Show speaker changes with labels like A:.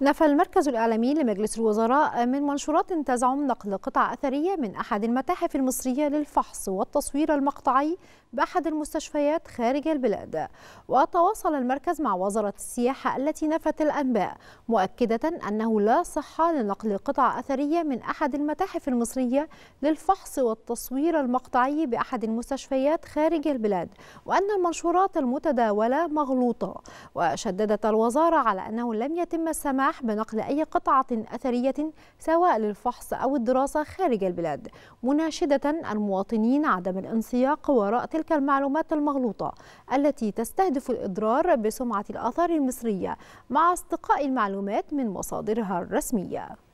A: نفى المركز الإعلامي لمجلس الوزراء من منشورات تزعم نقل قطع أثرية من أحد المتاحف المصرية للفحص والتصوير المقطعي بأحد المستشفيات خارج البلاد وتواصل المركز مع وزارة السياحة التي نفت الأنباء مؤكدة أنه لا صحة لنقل قطع أثرية من أحد المتاحف المصرية للفحص والتصوير المقطعي بأحد المستشفيات خارج البلاد وأن المنشورات المتداولة مغلوطة وشددت الوزارة على أنه لم يتم السماع السماح بنقل أي قطعة أثرية سواء للفحص أو الدراسة خارج البلاد مناشدة المواطنين عدم الانسياق وراء تلك المعلومات المغلوطة التي تستهدف الإضرار بسمعة الآثار المصرية مع استقاء المعلومات من مصادرها الرسمية